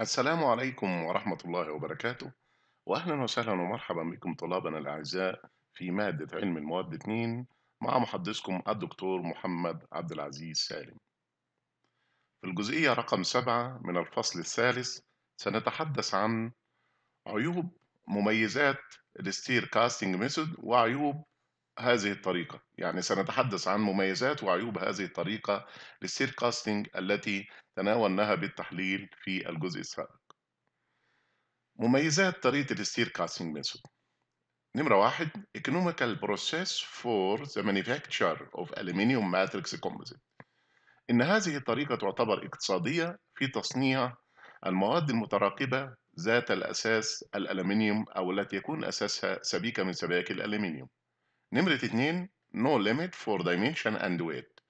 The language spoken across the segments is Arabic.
السلام عليكم ورحمة الله وبركاته وأهلا وسهلا ومرحبا بكم طلابنا الأعزاء في مادة علم المواد 2 مع محدثكم الدكتور محمد عبد العزيز سالم في الجزئية رقم 7 من الفصل الثالث سنتحدث عن عيوب مميزات الستير كاستنج ميثود وعيوب هذه الطريقة يعني سنتحدث عن مميزات وعيوب هذه الطريقة للسير كاستنج التي تناولناها بالتحليل في الجزء السابق مميزات طريقة الستير كاستنج ميثود نمرة واحد economical process for the manufacture of aluminium matrix composite إن هذه الطريقة تعتبر اقتصادية في تصنيع المواد المتراقبة ذات الأساس الألمنيوم أو التي يكون أساسها سبيكة من سبائك الألمنيوم نمرة اتنين No limit for dimension and weight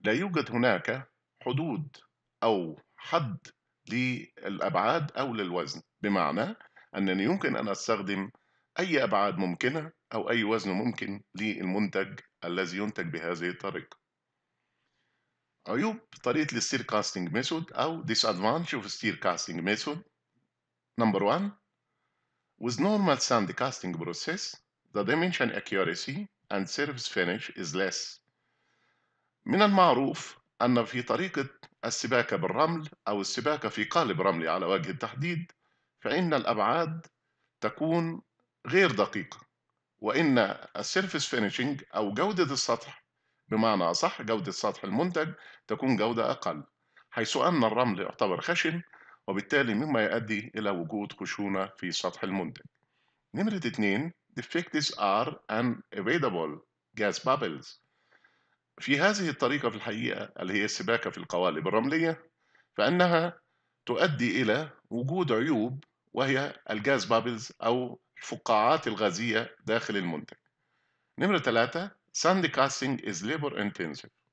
لا يوجد هناك حدود أو حد للأبعاد أو للوزن بمعنى أنني يمكن أن أستخدم أي أبعاد ممكنة أو أي وزن ممكن للمنتج الذي ينتج بهذه الطريقة عيوب طريقة الستير كاستنج ميثود أو disadvantage of steer casting method number one with normal sand casting process the dimension accuracy and service finish is less. من المعروف أن في طريقة السباكة بالرمل أو السباكة في قالب رملي على وجه التحديد فإن الأبعاد تكون غير دقيقة وإن السيرفس فينيشنج أو جودة السطح بمعنى أصح جودة سطح المنتج تكون جودة أقل حيث أن الرمل يعتبر خشن وبالتالي مما يؤدي إلى وجود خشونة في سطح المنتج نمرة 2 defectives are unavoidable gas bubbles. في هذه الطريقة في الحقيقة اللي هي السباكة في القوالب الرملية فإنها تؤدي إلى وجود عيوب وهي الجاز بابلز أو الفقاعات الغازية داخل المنتج. نمرة ثلاثة sand casting is labor intensive